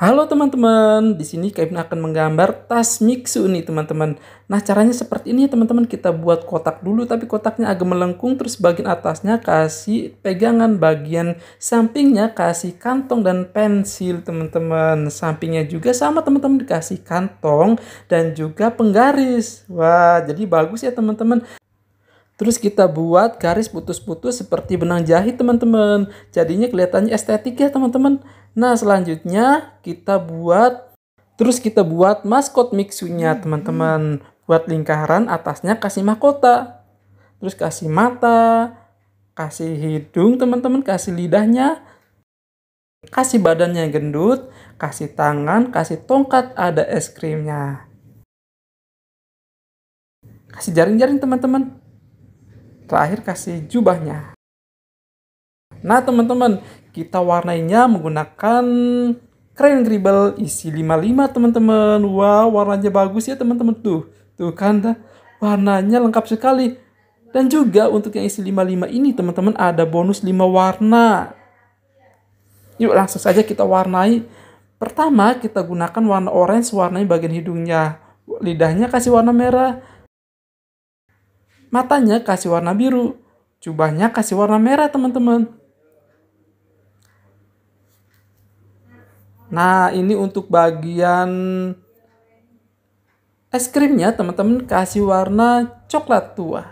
Halo teman-teman, di sini Kevin akan menggambar tas Mixu nih teman-teman. Nah caranya seperti ini ya teman-teman, kita buat kotak dulu tapi kotaknya agak melengkung terus bagian atasnya kasih pegangan, bagian sampingnya kasih kantong dan pensil teman-teman. Sampingnya juga sama teman-teman dikasih kantong dan juga penggaris. Wah jadi bagus ya teman-teman. Terus kita buat garis putus-putus seperti benang jahit teman-teman. Jadinya kelihatannya estetik ya teman-teman. Nah selanjutnya kita buat terus kita buat maskot mixunya hmm. teman-teman. Buat lingkaran atasnya kasih mahkota. Terus kasih mata, kasih hidung teman-teman, kasih lidahnya. Kasih badannya gendut, kasih tangan, kasih tongkat, ada es krimnya. Kasih jaring-jaring teman-teman. Terakhir kasih jubahnya. Nah teman-teman, kita warnainya menggunakan keren gribel isi 55 teman-teman. Wah wow, warnanya bagus ya teman-teman tuh. Tuh kan dah. warnanya lengkap sekali. Dan juga untuk yang isi 55 ini teman-teman ada bonus 5 warna. Yuk langsung saja kita warnai. Pertama kita gunakan warna orange warnai bagian hidungnya. Lidahnya kasih warna merah Matanya kasih warna biru. Jubahnya kasih warna merah, teman-teman. Nah, ini untuk bagian es krimnya, teman-teman kasih warna coklat tua.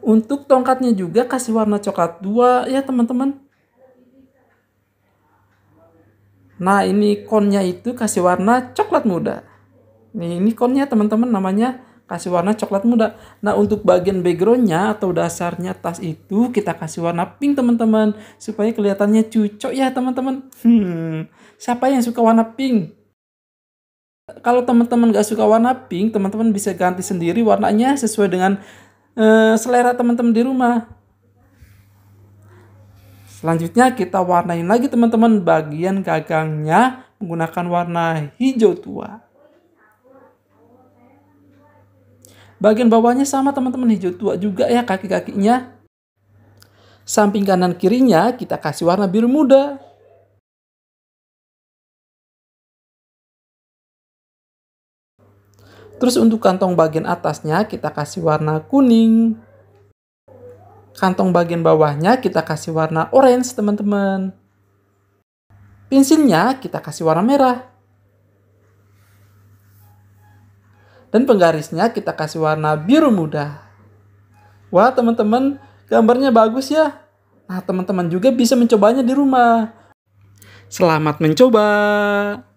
Untuk tongkatnya juga kasih warna coklat tua ya teman-teman. Nah ini konnya itu kasih warna coklat muda. Nih ini konnya teman-teman namanya kasih warna coklat muda. Nah untuk bagian backgroundnya atau dasarnya tas itu kita kasih warna pink teman-teman supaya kelihatannya cocok ya teman-teman. Hmm, siapa yang suka warna pink? Kalau teman-teman gak suka warna pink, teman-teman bisa ganti sendiri warnanya sesuai dengan uh, selera teman-teman di rumah. Selanjutnya kita warnain lagi teman-teman bagian gagangnya menggunakan warna hijau tua. Bagian bawahnya sama teman-teman hijau tua juga ya kaki-kakinya. Samping kanan kirinya kita kasih warna biru muda. Terus untuk kantong bagian atasnya kita kasih warna kuning. Kantong bagian bawahnya kita kasih warna orange teman-teman. Pensilnya kita kasih warna merah. Dan penggarisnya kita kasih warna biru muda. Wah teman-teman gambarnya bagus ya. Nah teman-teman juga bisa mencobanya di rumah. Selamat mencoba!